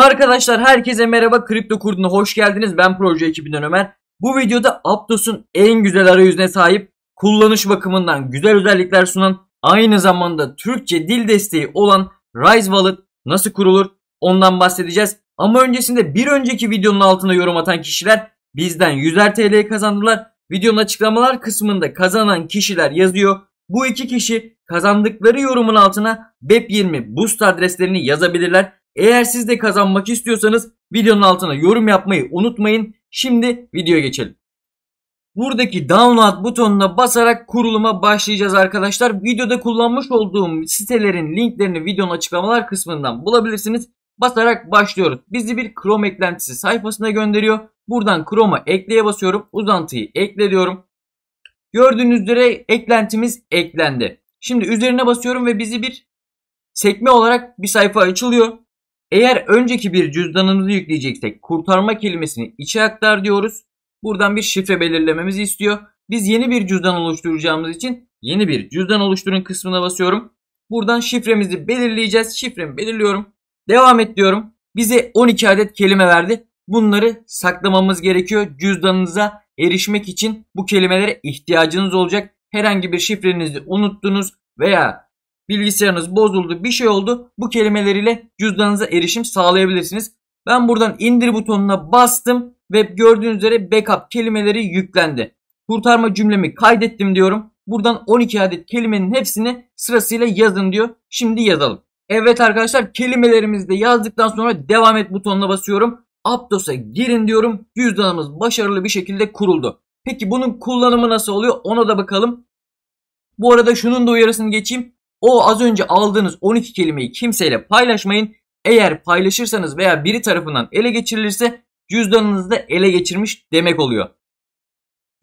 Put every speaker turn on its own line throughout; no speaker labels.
Arkadaşlar herkese merhaba Kripto Kurdu'na hoş geldiniz. Ben proje ekibinden Ömer. Bu videoda Aptos'un en güzel arayüzüne sahip, kullanış bakımından güzel özellikler sunan, aynı zamanda Türkçe dil desteği olan Rise Wallet nasıl kurulur ondan bahsedeceğiz. Ama öncesinde bir önceki videonun altına yorum atan kişiler bizden 100'er TL kazandılar. Videonun açıklamalar kısmında kazanan kişiler yazıyor. Bu iki kişi kazandıkları yorumun altına BEP20 Boost adreslerini yazabilirler eğer siz de kazanmak istiyorsanız videonun altına yorum yapmayı unutmayın. Şimdi videoya geçelim. Buradaki download butonuna basarak kuruluma başlayacağız arkadaşlar. Videoda kullanmış olduğum sitelerin linklerini videonun açıklamalar kısmından bulabilirsiniz. Basarak başlıyoruz. Bizi bir Chrome eklentisi sayfasına gönderiyor. Buradan Chrome'a ekleye basıyorum. Uzantıyı ekle diyorum. Gördüğünüz üzere eklentimiz eklendi. Şimdi üzerine basıyorum ve bizi bir sekme olarak bir sayfa açılıyor. Eğer önceki bir cüzdanımızı yükleyeceksek kurtarma kelimesini içe aktar diyoruz. Buradan bir şifre belirlememizi istiyor. Biz yeni bir cüzdan oluşturacağımız için yeni bir cüzdan oluşturun kısmına basıyorum. Buradan şifremizi belirleyeceğiz. Şifremi belirliyorum. Devam et diyorum. Bize 12 adet kelime verdi. Bunları saklamamız gerekiyor. Cüzdanınıza erişmek için bu kelimelere ihtiyacınız olacak. Herhangi bir şifrenizi unuttunuz veya bilgisayarınız bozuldu, bir şey oldu. Bu kelimeleriyle cüzdanınıza erişim sağlayabilirsiniz. Ben buradan indir butonuna bastım ve gördüğünüz üzere backup kelimeleri yüklendi. Kurtarma cümlemi kaydettim diyorum. Buradan 12 adet kelimenin hepsini sırasıyla yazın diyor. Şimdi yazalım. Evet arkadaşlar kelimelerimizi de yazdıktan sonra devam et butonuna basıyorum. Aptos'a girin diyorum. Cüzdanımız başarılı bir şekilde kuruldu. Peki bunun kullanımı nasıl oluyor ona da bakalım. Bu arada şunun da uyarısını geçeyim. O az önce aldığınız 12 kelimeyi kimseyle paylaşmayın. Eğer paylaşırsanız veya biri tarafından ele geçirilirse cüzdanınızı da ele geçirmiş demek oluyor.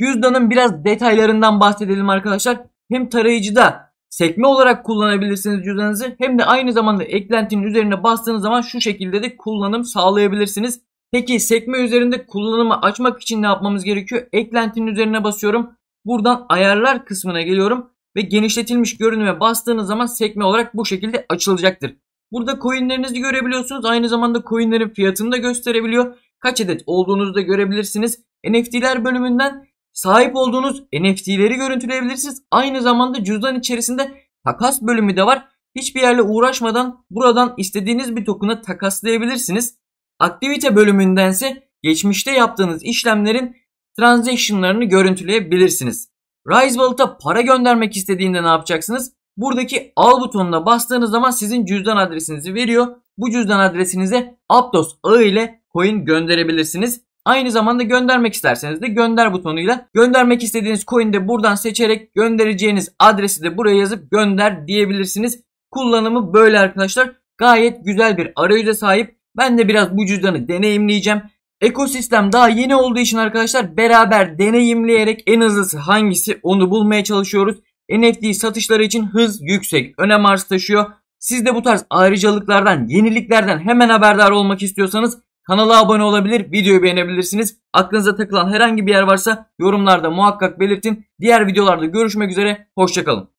Cüzdanın biraz detaylarından bahsedelim arkadaşlar. Hem tarayıcıda sekme olarak kullanabilirsiniz cüzdanınızı hem de aynı zamanda eklentinin üzerine bastığınız zaman şu şekilde de kullanım sağlayabilirsiniz. Peki sekme üzerinde kullanımı açmak için ne yapmamız gerekiyor? Eklentinin üzerine basıyorum. Buradan ayarlar kısmına geliyorum ve genişletilmiş görünüme bastığınız zaman sekme olarak bu şekilde açılacaktır. Burada coinlerinizi görebiliyorsunuz. Aynı zamanda coinlerin fiyatını da gösterebiliyor. Kaç adet olduğunuzu da görebilirsiniz. NFT'ler bölümünden sahip olduğunuz NFT'leri görüntüleyebilirsiniz. Aynı zamanda cüzdan içerisinde takas bölümü de var. Hiçbir yerle uğraşmadan buradan istediğiniz bir tokuna takaslayabilirsiniz. Aktivite bölümündense geçmişte yaptığınız işlemlerin transaction'larını görüntüleyebilirsiniz. Risewallet'a para göndermek istediğinde ne yapacaksınız? Buradaki al butonuna bastığınız zaman sizin cüzdan adresinizi veriyor. Bu cüzdan adresinize Aptos ağı ile coin gönderebilirsiniz. Aynı zamanda göndermek isterseniz de gönder butonuyla göndermek istediğiniz coin'i de buradan seçerek göndereceğiniz adresi de buraya yazıp gönder diyebilirsiniz. Kullanımı böyle arkadaşlar. Gayet güzel bir arayüze sahip. Ben de biraz bu cüzdanı deneyimleyeceğim. Ekosistem daha yeni olduğu için arkadaşlar beraber deneyimleyerek en hızlısı hangisi onu bulmaya çalışıyoruz. NFT satışları için hız yüksek önem arz taşıyor. Siz de bu tarz ayrıcalıklardan, yeniliklerden hemen haberdar olmak istiyorsanız kanala abone olabilir, videoyu beğenebilirsiniz. Aklınıza takılan herhangi bir yer varsa yorumlarda muhakkak belirtin. Diğer videolarda görüşmek üzere, hoşçakalın.